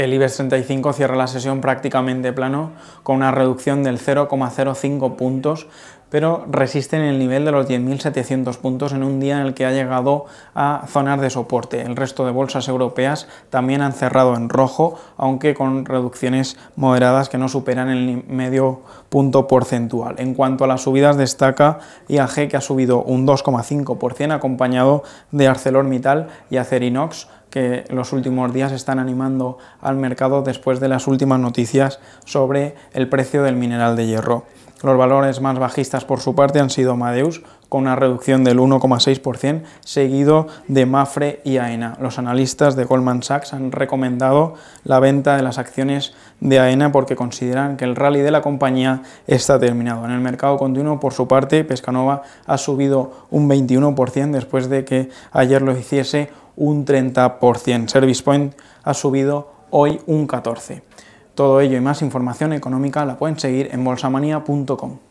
El IBEX 35 cierra la sesión prácticamente plano con una reducción del 0,05 puntos, pero resiste en el nivel de los 10.700 puntos en un día en el que ha llegado a zonas de soporte. El resto de bolsas europeas también han cerrado en rojo, aunque con reducciones moderadas que no superan el medio punto porcentual. En cuanto a las subidas, destaca IAG que ha subido un 2,5% acompañado de ArcelorMittal y Acerinox que los últimos días están animando al mercado después de las últimas noticias sobre el precio del mineral de hierro. Los valores más bajistas por su parte han sido Madeus con una reducción del 1,6%, seguido de Mafre y AENA. Los analistas de Goldman Sachs han recomendado la venta de las acciones de AENA porque consideran que el rally de la compañía está terminado. En el mercado continuo, por su parte, Pescanova ha subido un 21% después de que ayer lo hiciese un 30%. Service Point ha subido hoy un 14%. Todo ello y más información económica la pueden seguir en bolsamanía.com.